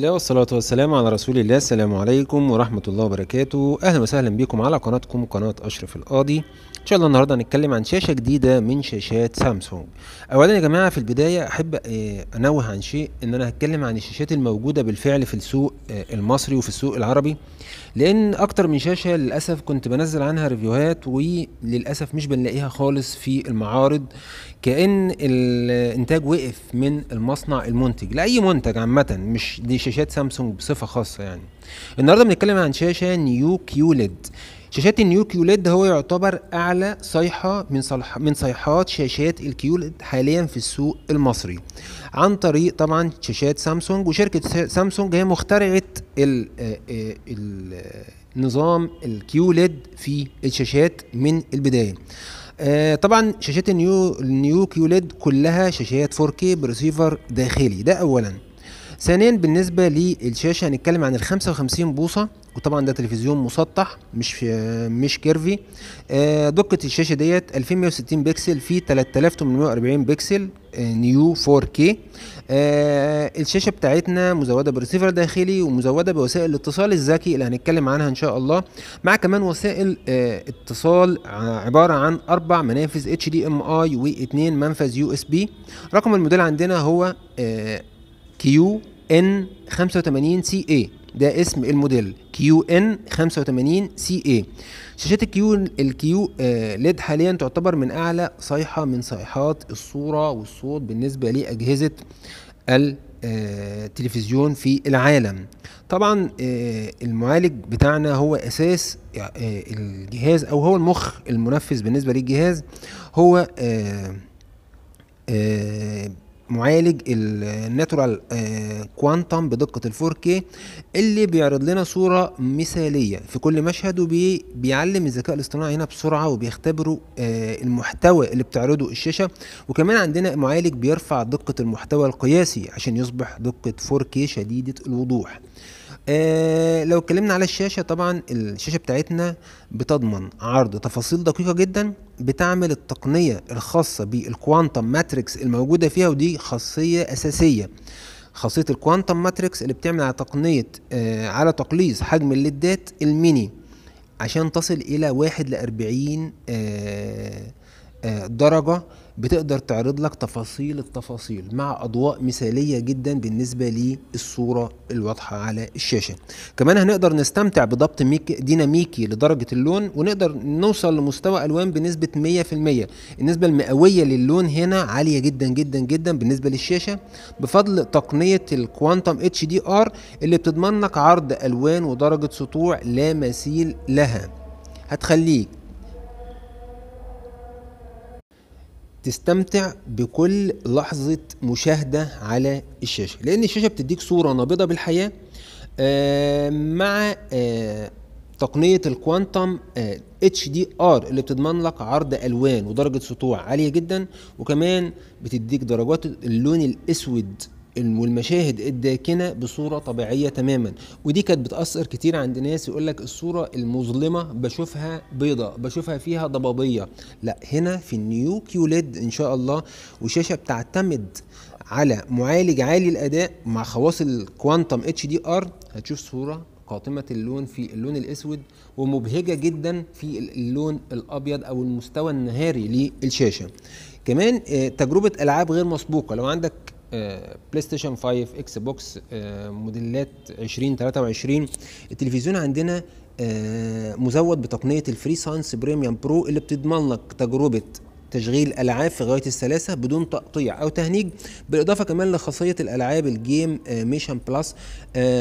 الله والصلاة والسلام على رسول الله السلام عليكم ورحمة الله وبركاته أهلا وسهلا بكم على قناتكم قناة أشرف القاضي إن شاء الله النهاردة هنتكلم عن شاشة جديدة من شاشات سامسونج أولا يا جماعة في البداية أحب آه، أنوه عن شيء إن أنا هتكلم عن الشاشات الموجودة بالفعل في السوق آه، المصري وفي السوق العربي لأن أكتر من شاشة للأسف كنت بنزل عنها ريفيوهات وللأسف مش بنلاقيها خالص في المعارض كأن الإنتاج وقف من المصنع المنتج لأي منتج عامة مش دي شاشات سامسونج بصفه خاصه يعني النهارده بنتكلم عن شاشه نيو كيوليد شاشات النيو كيوليد هو يعتبر اعلى صيحه من صلح من صيحات شاشات الكيوليد حاليا في السوق المصري عن طريق طبعا شاشات سامسونج وشركه سامسونج هي مخترعه ال آه، آه، ال آه، نظام الكيوليد في الشاشات من البدايه آه طبعا شاشات النيو النيو كيوليد كلها شاشات 4K برسيفر داخلي ده اولا ثانيا بالنسبه للشاشه هنتكلم عن ال 55 بوصه وطبعا ده تلفزيون مسطح مش مش كيرفي آه، دقه الشاشه ديت 2160 بكسل في 3840 بكسل آه، نيو 4K آه، الشاشة بتاعتنا مزودة برسيفر داخلي ومزودة بوسائل الاتصال الذكي اللي هنتكلم عنها إن شاء الله مع كمان وسائل اتصال عبارة عن أربع منافذ HDMI واثنين منفذ USB رقم الموديل عندنا هو كيو ان 85 سي اي ده اسم الموديل كيو ان 85 سي اي شاشات الكيو الكيو آه، ليد حاليا تعتبر من اعلى صيحه من صيحات الصوره والصوت بالنسبه لاجهزه آه، التلفزيون في العالم طبعا آه، المعالج بتاعنا هو اساس الجهاز او هو المخ المنفذ بالنسبه للجهاز هو معالج الناتورال كوانتم آه، بدقة الفور كي اللي بيعرض لنا صورة مثالية في كل مشهد وبيعلم الذكاء الاصطناعي هنا بسرعة وبيختبره آه، المحتوى اللي بتعرضه الشاشة وكمان عندنا معالج بيرفع دقة المحتوى القياسي عشان يصبح دقة 4K شديدة الوضوح آه لو اتكلمنا على الشاشة طبعا الشاشة بتاعتنا بتضمن عرض تفاصيل دقيقة جدا بتعمل التقنية الخاصة بالكوانتم ماتريكس الموجودة فيها ودي خاصية أساسية خاصية الكوانتم ماتريكس اللي بتعمل على تقنية آه على تقليص حجم الليدات الميني عشان تصل إلى واحد لأربعين آه, آه، درجة بتقدر تعرض لك تفاصيل التفاصيل مع اضواء مثاليه جدا بالنسبه للصوره الواضحه على الشاشه كمان هنقدر نستمتع بضبط ديناميكي لدرجه اللون ونقدر نوصل لمستوى الوان بنسبه 100% النسبه المئويه للون هنا عاليه جدا جدا جدا بالنسبه للشاشه بفضل تقنيه الكوانتم اتش دي ار اللي بتضمن لك عرض الوان ودرجه سطوع لا مثيل لها هتخليك تستمتع بكل لحظة مشاهدة على الشاشة لأن الشاشة بتديك صورة نابضة بالحياة آه، مع آه، تقنية الكوانتم آه، اتش دي ار اللي بتضمن لك عرض الوان ودرجة سطوع عالية جدا وكمان بتديك درجات اللون الاسود والمشاهد الداكنه بصوره طبيعيه تماما ودي كانت بتاثر كتير عند ناس يقول لك الصوره المظلمه بشوفها بيضه بشوفها فيها ضبابيه لا هنا في النيو كيوليد ان شاء الله وشاشه بتعتمد على معالج عالي الاداء مع خواص الكوانتم اتش دي ار هتشوف صوره قاتمة اللون في اللون الأسود ومبهجة جدا في اللون الأبيض أو المستوى النهاري للشاشة كمان آه، تجربة ألعاب غير مسبوقة لو عندك بلاي ستيشن 5 اكس بوكس موديلات 20 23 التلفزيون عندنا آه، مزود بتقنيه الفري سانس بريميوم برو اللي بتضمن لك تجربه تشغيل العاب في غايه السلاسه بدون تقطيع او تهنيج بالاضافه كمان لخاصيه الالعاب الجيم ميشن بلس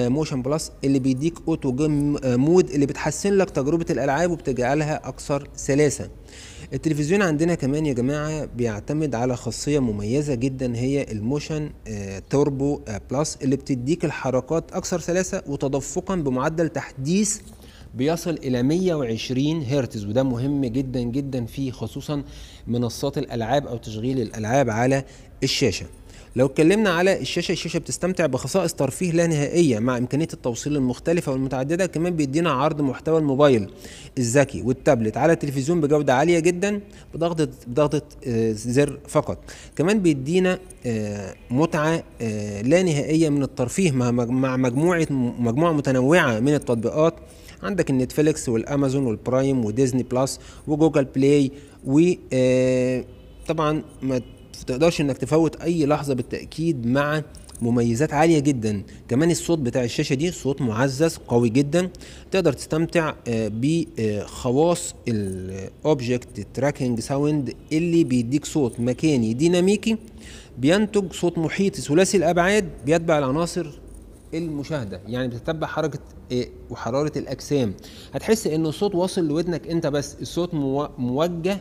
موشن بلس اللي بيديك اوتو جيم آه، مود اللي بتحسن لك تجربه الالعاب وبتجعلها اكثر سلاسه التلفزيون عندنا كمان يا جماعه بيعتمد على خاصيه مميزه جدا هي الموشن آه، توربو آه، بلس اللي بتديك الحركات اكثر سلاسه وتدفقا بمعدل تحديث بيصل الى 120 هرتز وده مهم جدا جدا في خصوصا منصات الالعاب او تشغيل الالعاب على الشاشه لو اتكلمنا على الشاشه الشاشه بتستمتع بخصائص ترفيه لا نهائيه مع امكانيه التوصيل المختلفه والمتعدده كمان بيدينا عرض محتوى الموبايل الذكي والتابلت على التلفزيون بجوده عاليه جدا بضغطه بضغطه آه، زر فقط كمان بيدينا آه، متعه آه، لا نهائيه من الترفيه مع مجموعه مجموعه متنوعه من التطبيقات عندك النتفليكس والامازون والبرايم وديزني بلس وجوجل بلاي و طبعا ما تقدرش انك تفوت اي لحظه بالتاكيد مع مميزات عالية جدا كمان الصوت بتاع الشاشة دي صوت معزز قوي جدا تقدر تستمتع آه، بخواص الاوبجكت تراكنج ساوند اللي بيديك صوت مكاني ديناميكي بينتج صوت محيطي ثلاثي الابعاد بيتبع العناصر المشاهده يعني بتتبع حركه آه، وحراره الاجسام هتحس ان الصوت واصل لودنك انت بس الصوت موجه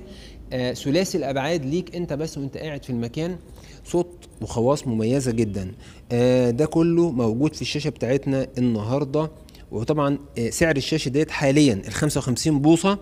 آه، ثلاثي الابعاد ليك انت بس وانت قاعد في المكان صوت وخواص مميزه جدا آه، ده كله موجود في الشاشه بتاعتنا النهارده وطبعا آه، سعر الشاشه ديت حاليا ال 55 بوصه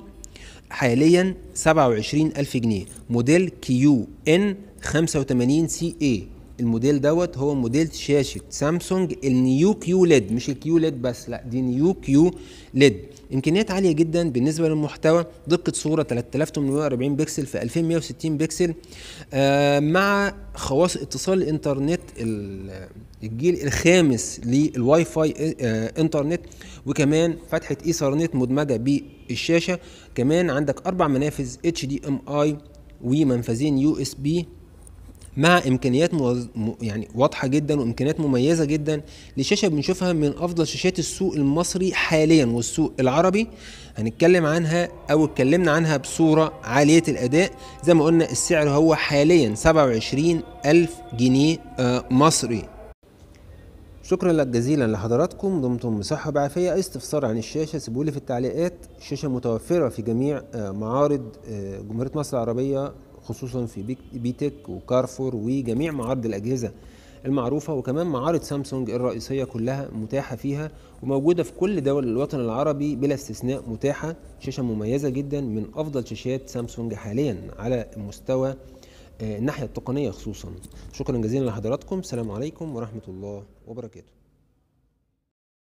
حاليا 27000 جنيه موديل كيو ان 85 سي اي الموديل دوت هو موديل شاشه سامسونج النيو كيو ليد مش الكيو ليد بس لا دي نيو كيو ليد امكانيات عاليه جدا بالنسبه للمحتوى دقه صوره 3840 بكسل في 2160 بكسل آه مع خواص اتصال الانترنت الجيل الخامس للواي فاي آه انترنت وكمان فتحه ايثرنت مدمجه بالشاشه كمان عندك اربع منافذ اتش دي ام اي ومنفذين يو اس بي مع امكانيات موز... يعني واضحه جدا وامكانيات مميزه جدا لشاشه بنشوفها من افضل شاشات السوق المصري حاليا والسوق العربي هنتكلم عنها او اتكلمنا عنها بصوره عاليه الاداء زي ما قلنا السعر هو حاليا 27 ألف جنيه آه، مصري شكرا لك جزيلا لحضراتكم دمتم بصحة وبعافية أي استفسار عن الشاشة سيبولي في التعليقات الشاشة متوفرة في جميع آه، معارض آه، جمهورية مصر العربية خصوصا في بيتك وكارفور وجميع معارض الأجهزة المعروفة وكمان معارض سامسونج الرئيسية كلها متاحة فيها وموجودة في كل دول الوطن العربي بلا استثناء متاحة شاشة مميزة جدا من أفضل شاشات سامسونج حاليا على مستوى آه، الناحية التقنية خصوصا شكرا جزيلا لحضراتكم السلام عليكم ورحمة الله وبركاته